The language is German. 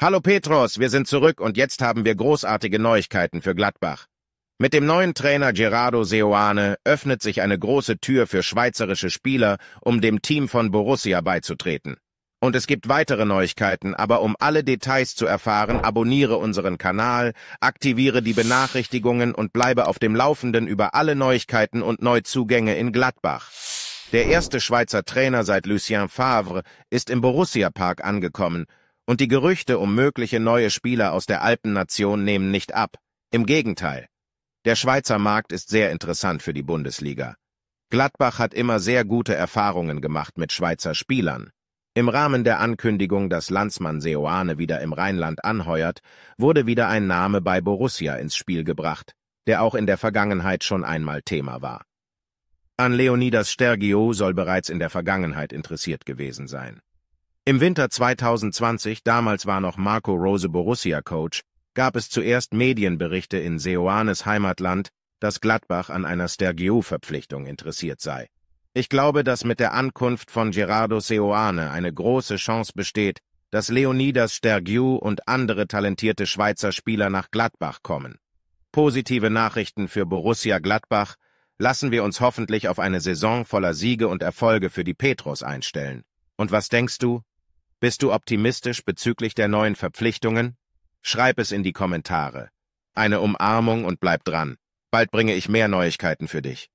Hallo Petros, wir sind zurück und jetzt haben wir großartige Neuigkeiten für Gladbach. Mit dem neuen Trainer Gerardo Seoane öffnet sich eine große Tür für schweizerische Spieler, um dem Team von Borussia beizutreten. Und es gibt weitere Neuigkeiten, aber um alle Details zu erfahren, abonniere unseren Kanal, aktiviere die Benachrichtigungen und bleibe auf dem Laufenden über alle Neuigkeiten und Neuzugänge in Gladbach. Der erste Schweizer Trainer seit Lucien Favre ist im Borussia Park angekommen und die Gerüchte um mögliche neue Spieler aus der Alpennation nehmen nicht ab. Im Gegenteil. Der Schweizer Markt ist sehr interessant für die Bundesliga. Gladbach hat immer sehr gute Erfahrungen gemacht mit Schweizer Spielern. Im Rahmen der Ankündigung, dass Landsmann Seoane wieder im Rheinland anheuert, wurde wieder ein Name bei Borussia ins Spiel gebracht, der auch in der Vergangenheit schon einmal Thema war. An Leonidas Stergio soll bereits in der Vergangenheit interessiert gewesen sein. Im Winter 2020, damals war noch Marco Rose Borussia Coach, gab es zuerst Medienberichte in Seoanes Heimatland, dass Gladbach an einer Stergiou-Verpflichtung interessiert sei. Ich glaube, dass mit der Ankunft von Gerardo Seoane eine große Chance besteht, dass Leonidas Stergiou und andere talentierte Schweizer Spieler nach Gladbach kommen. Positive Nachrichten für Borussia Gladbach lassen wir uns hoffentlich auf eine Saison voller Siege und Erfolge für die Petros einstellen. Und was denkst du? Bist du optimistisch bezüglich der neuen Verpflichtungen? Schreib es in die Kommentare. Eine Umarmung und bleib dran. Bald bringe ich mehr Neuigkeiten für dich.